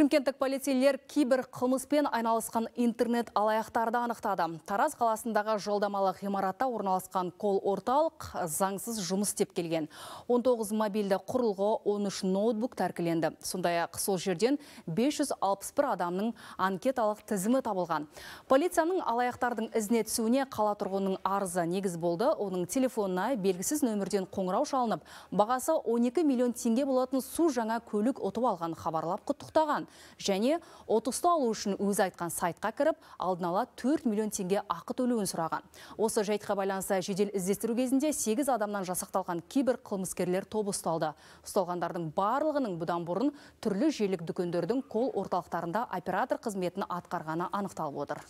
Шымкенттік полицейлер кибер қылмыспен айналысқан интернет алаяқтарды анықтады. Тараз қаласындағы жолдамалы ғимаратта орналасқан қол орталық заңсыз жұмыс деп келген. 19 мобильді құрылғы 13 ноутбук тәркіленді. Сондай ақ сол жерден 561 адамның анкеталық тізімі табылған. Полицияның алаяқтардың ізіне түсуіне қала тұрғынының арызы негіз болды. Оның телефонына белгісіз нөмірден қоңырау шалынып, бағасы 12 миллион теңге болатын су жаңа көлік ұтып алған хабарлап құттықтаған және ұтысты алу үшін өзі айтқан сайтқа кіріп алдын ала 4 миллион теңге ақы төлеуін сұраған осы жайтқа байланысты жедел іздестіру кезінде 8 адамнан жасақталған кейбір қылмыскерлер тобы ұсталды ұсталғандардың барлығының бұдан бұрын түрлі желік дүкендердің қол орталықтарында оператор қызметін атқарғаны анықталып отыр